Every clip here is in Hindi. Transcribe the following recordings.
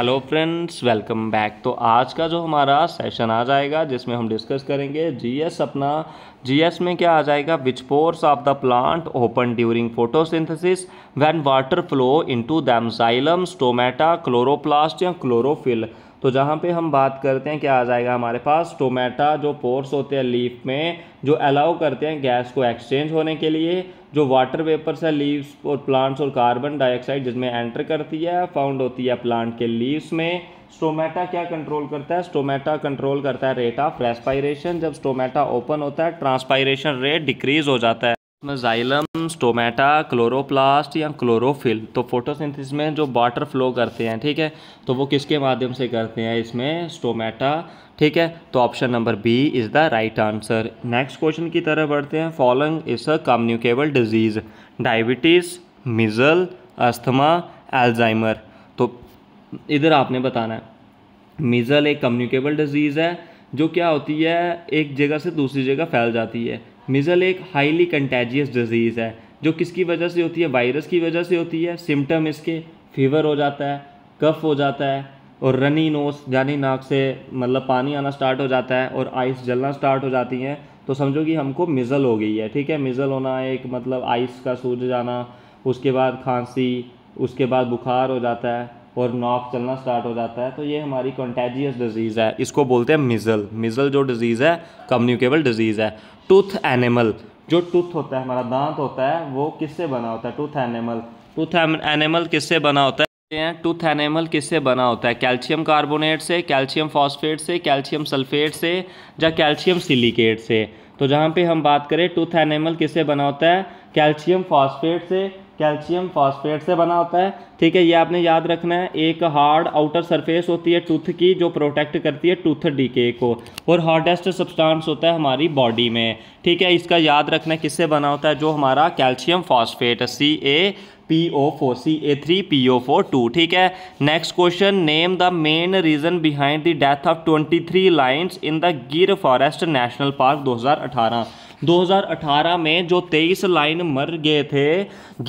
हेलो फ्रेंड्स वेलकम बैक तो आज का जो हमारा सेशन आ जाएगा जिसमें हम डिस्कस करेंगे जीएस अपना जीएस में क्या आ जाएगा which pores of the plant open during photosynthesis when water flow into दैमजाइलम स्टोमेटा क्लोरोप्लास्ट या क्लोरोफिल तो जहाँ पे हम बात करते हैं क्या आ जाएगा हमारे पास टोमेटा जो पोर्स होते हैं लीफ में जो अलाउ करते हैं गैस को एक्सचेंज होने के लिए जो वाटर वेपर्स है लीव्स और प्लांट्स और कार्बन डाइऑक्साइड जिसमें एंटर करती है फाउंड होती है प्लांट के लीव्स में स्टोमेटा क्या कंट्रोल करता है स्टोमेटा कंट्रोल करता है रेट ऑफ रेस्पायरेशन जब स्टोमेटा ओपन होता है ट्रांसपायरेशन रेट डिक्रीज हो जाता है जाइलम स्टोमेटा क्लोरोप्लास्ट या क्लोरोफिल तो फोटोसिंथेसिस में जो वाटर फ्लो करते हैं ठीक है तो वो किसके माध्यम से करते हैं इसमें स्टोमेटा ठीक है तो option number B is the right answer next question की तरफ बढ़ते हैं following is a communicable disease diabetes measles asthma Alzheimer तो इधर आपने बताना है मिजल एक कम्युनिकेबल डिजीज़ है जो क्या होती है एक जगह से दूसरी जगह फैल जाती है मिज़ल एक हाईली कंटेजियस डिजीज़ है जो किसकी वजह से होती है वायरस की वजह से होती है सिम्टम इसके फीवर हो जाता है कफ़ हो जाता है और रनी नोस यानी नाक से मतलब पानी आना स्टार्ट हो जाता है और आइस जलना स्टार्ट हो जाती हैं तो समझो कि हमको मिज़ल हो गई है ठीक है मिज़ल होना एक मतलब आइस का सूज जाना उसके बाद खांसी उसके बाद बुखार हो जाता है और नाक चलना स्टार्ट हो जाता है तो ये हमारी कॉन्टेजियस डिजीज़ है इसको बोलते हैं मिज़ल मिज़ल जो डिज़ीज़ है कम्युनिकेबल डिजीज़ है टूथ एनिमल जो टूथ होता है हमारा दांत होता है वो किससे बना होता है टूथ एनिमल टूथ एनिमल किससे बना होता है टूथ एनिमल किससे बना होता है कैल्शियम कार्बोनेट से कैल्शियम फॉस्फेट से कैल्शियम सल्फेट से या कैल्शियम सिलिकेट से तो जहाँ पे हम बात करें टूथ एनिमल किससे बना होता है कैल्शियम फॉस्फेट से कैल्शियम फॉस्फेट से बना होता है ठीक है ये आपने याद रखना है एक हार्ड आउटर सरफेस होती है टूथ की जो प्रोटेक्ट करती है टूथ डीके को और हार्डेस्ट सब्सटेंस होता है हमारी बॉडी में ठीक है इसका याद रखना है किससे बना होता है जो हमारा calcium phosphate C A P O four C A three P O four two ठीक है next question name the main reason behind the death of twenty three lions in the Gir forest national park दो हज़ार अठारह 2018 में जो 23 लाइन मर गए थे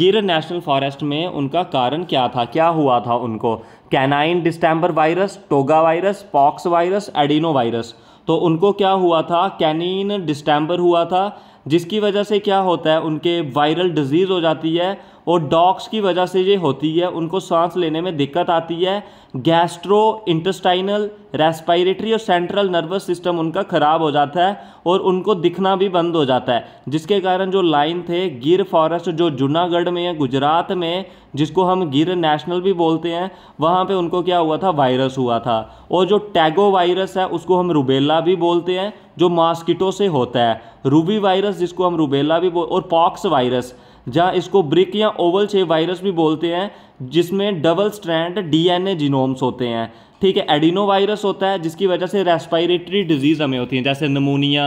गिर नेशनल फॉरेस्ट में उनका कारण क्या था क्या हुआ था उनको canine distemper virus toga virus pox virus adeno virus तो उनको क्या हुआ था कैनिन डिस्टेम्बर हुआ था जिसकी वजह से क्या होता है उनके वायरल डिजीज़ हो जाती है और डॉग्स की वजह से ये होती है उनको सांस लेने में दिक्कत आती है गैस्ट्रो इंटस्टाइनल रेस्पायरेटरी और सेंट्रल नर्वस सिस्टम उनका ख़राब हो जाता है और उनको दिखना भी बंद हो जाता है जिसके कारण जो लाइन थे गिर फॉरेस्ट जो जूनागढ़ में है गुजरात में जिसको हम गिर नेशनल भी बोलते हैं वहाँ पे उनको क्या हुआ था वायरस हुआ था और जो टैगो वायरस है उसको हम रुबेला भी बोलते हैं जो मॉस्किटो से होता है रूबी वायरस जिसको हम रूबेला भी बोल और पॉक्स वायरस जहाँ इसको ब्रिक या ओवल शेप वायरस भी बोलते हैं जिसमें डबल स्ट्रैंड डीएनए जीनोम्स होते हैं ठीक है एडिनो वायरस होता है जिसकी वजह से रेस्पायरेटरी डिजीज़ हमें होती है जैसे नमूनिया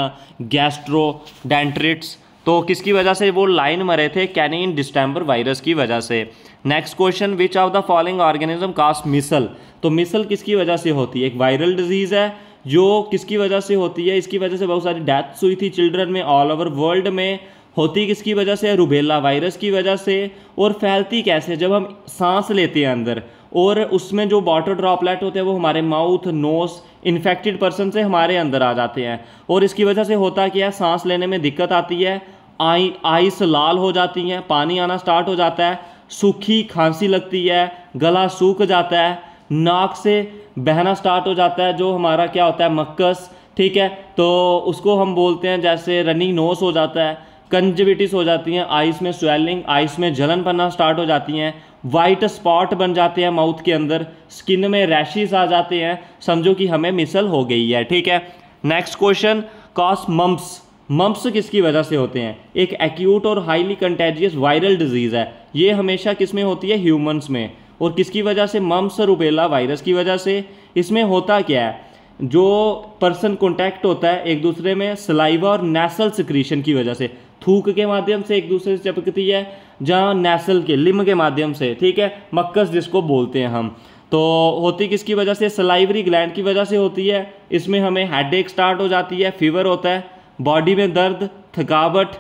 गैस्ट्रो डेंट्रिट्स तो किसकी वजह से वो लाइन मरे थे कैनिन डिस्टेम्बर वायरस की वजह से next question which of the following organism cause measles तो मिसल किसकी वजह से होती है एक वायरल डिजीज़ है जो किसकी वजह से होती है इसकी वजह से बहुत सारी डेथ्स हुई थी चिल्ड्रन में ऑल ओवर वर्ल्ड में होती किसकी वजह से रुबेला वायरस की वजह से और फैलती कैसे जब हम सांस लेते हैं अंदर और उसमें जो वाटर ड्रॉपलेट होते हैं वो हमारे माउथ नोस इन्फेक्टेड पर्सन से हमारे अंदर आ जाते हैं और इसकी वजह से होता क्या है सांस लेने में दिक्कत आती है आई आइस लाल हो जाती हैं पानी आना स्टार्ट हो जाता है सूखी खांसी लगती है गला सूख जाता है नाक से बहना स्टार्ट हो जाता है जो हमारा क्या होता है मक्कस ठीक है तो उसको हम बोलते हैं जैसे रनिंग नोस हो जाता है कंजविटिस हो जाती हैं आइस में स्वेलिंग आइस में जलन बनना स्टार्ट हो जाती हैं वाइट स्पॉट बन जाते हैं माउथ के अंदर स्किन में रैशिज आ जाते हैं समझो कि हमें मिसल हो गई है ठीक है next question cause mumps mumps किसकी वजह से होते हैं एक एक्यूट और हाईली कंटेजियस वायरल डिजीज़ है ये हमेशा किस में होती है ह्यूमन्स में और किसकी वजह से मम्स रुबेला वायरस की वजह से इसमें होता क्या है जो पर्सन कॉन्टैक्ट होता है एक दूसरे में सलाइवा और नेसल सिक्रीशन की वजह से थूक के माध्यम से एक दूसरे से चिपकती है जहाँ नेसल के लिम के माध्यम से ठीक है मक्कस जिसको बोलते हैं हम तो होती किसकी वजह से सलाइवरी ग्लैंड की वजह से होती है इसमें हमें हेड स्टार्ट हो जाती है फीवर होता है बॉडी में दर्द थकावट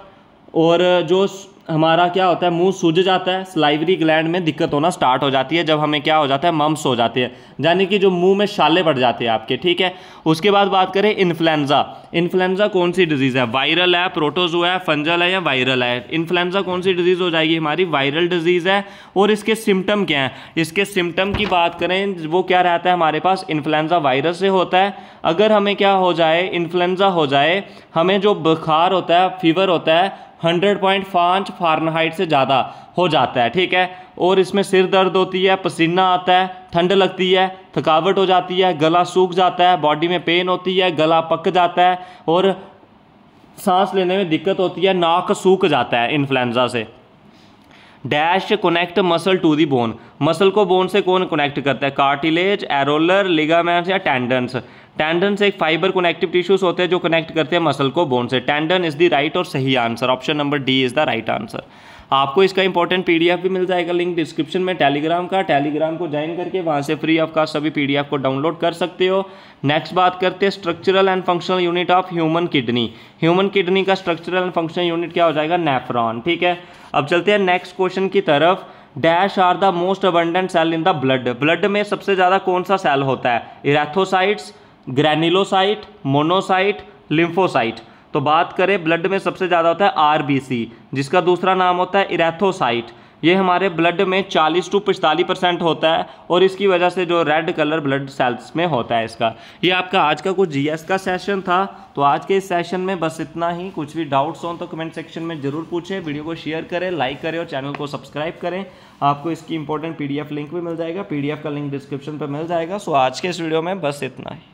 और जो हमारा क्या होता है मुंह सूज जाता है स्लाइवरी ग्लैंड में दिक्कत होना स्टार्ट हो जाती है जब हमें क्या हो जाता है मम्स हो जाते हैं यानी कि जो मुंह में शाले पड़ जाते हैं आपके ठीक है उसके बाद बात करें इन्फ्लुएंजा इन्फ्लुएंजा कौन सी डिजीज़ है वायरल है प्रोटोजुआ है फंजल है या वायरल है इन्फ्लुएंजा कौन सी डिजीज़ हो जाएगी हमारी वायरल डिजीज़ है और इसके सिम्टम क्या हैं इसके सिम्टम की बात करें वो क्या रहता है हमारे पास इन्फ्लुएंजा वायरस से होता है अगर हमें क्या हो जाए इन्फ्लुएंजा हो जाए हमें जो बुखार होता है फीवर होता है हंड्रेड पॉइंट पाँच फारनहाइट से ज़्यादा हो जाता है ठीक है और इसमें सिर दर्द होती है पसीना आता है ठंड लगती है थकावट हो जाती है गला सूख जाता है बॉडी में पेन होती है गला पक जाता है और सांस लेने में दिक्कत होती है नाक सूख जाता है इन्फ्लुएंजा से dash connect muscle to the bone muscle को बोन से कौन कनेक्ट करता है कार्टिलेज एरोलर लिगामेंट्स या टेंडन्स टेंडन से एक फाइबर कनेक्टिव टिश्यूज होते हैं जो कनेक्ट करते हैं मसल को बोन से टेंडन इज द राइट और सही answer option number D is the right answer आपको इसका इंपॉर्टेंट पीडीएफ भी मिल जाएगा लिंक डिस्क्रिप्शन में टेलीग्राम का टेलीग्राम को ज्वाइन करके वहाँ से फ्री ऑफ कास्ट सभी पीडीएफ को डाउनलोड कर सकते हो नेक्स्ट बात करते हैं structural and functional unit of human kidney human kidney का स्ट्रक्चरल एंड फंक्शनल यूनिट क्या हो जाएगा नेफ्रॉन ठीक है अब चलते हैं नेक्स्ट क्वेश्चन की तरफ dash are the most abundant cell in the blood blood में सबसे ज़्यादा कौन सा सेल होता है इरेथोसाइट्स ग्रैनिलोसाइट मोनोसाइट लिम्फोसाइट तो बात करें ब्लड में सबसे ज़्यादा होता है आरबीसी जिसका दूसरा नाम होता है इरेथोसाइट ये हमारे ब्लड में 40 टू 45 परसेंट होता है और इसकी वजह से जो रेड कलर ब्लड सेल्स में होता है इसका ये आपका आज का कुछ जीएस का सेशन था तो आज के इस सेशन में बस इतना ही कुछ भी डाउट्स हो तो कमेंट सेक्शन में ज़रूर पूछें वीडियो को शेयर करें लाइक करें और चैनल को सब्सक्राइब करें आपको इसकी इंपॉर्टेंट पी लिंक भी मिल जाएगा पी का लिंक डिस्क्रिप्शन पर मिल जाएगा सो आज के इस वीडियो में बस इतना ही